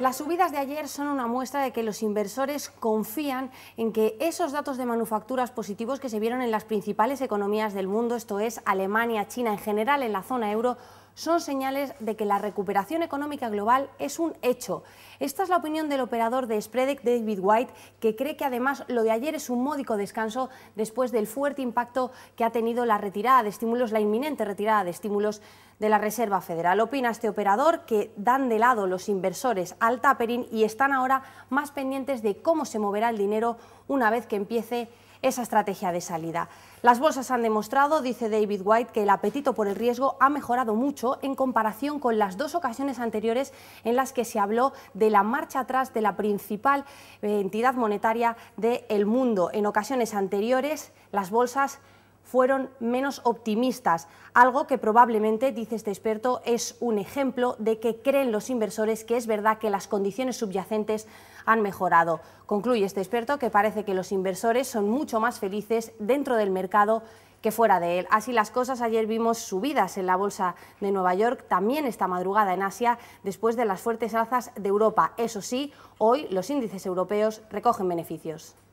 Las subidas de ayer son una muestra de que los inversores confían en que esos datos de manufacturas positivos que se vieron en las principales economías del mundo, esto es Alemania, China en general, en la zona euro, son señales de que la recuperación económica global es un hecho. Esta es la opinión del operador de Spreadec, David White, que cree que además lo de ayer es un módico descanso después del fuerte impacto que ha tenido la retirada de estímulos, la inminente retirada de estímulos de la Reserva Federal. Opina este operador que dan de lado los inversores al tapering y están ahora más pendientes de cómo se moverá el dinero una vez que empiece esa estrategia de salida. Las bolsas han demostrado, dice David White, que el apetito por el riesgo ha mejorado mucho en comparación con las dos ocasiones anteriores en las que se habló de la marcha atrás de la principal eh, entidad monetaria del mundo. En ocasiones anteriores, las bolsas fueron menos optimistas, algo que probablemente, dice este experto, es un ejemplo de que creen los inversores que es verdad que las condiciones subyacentes han mejorado. Concluye este experto que parece que los inversores son mucho más felices dentro del mercado que fuera de él. Así las cosas, ayer vimos subidas en la bolsa de Nueva York, también esta madrugada en Asia, después de las fuertes alzas de Europa. Eso sí, hoy los índices europeos recogen beneficios.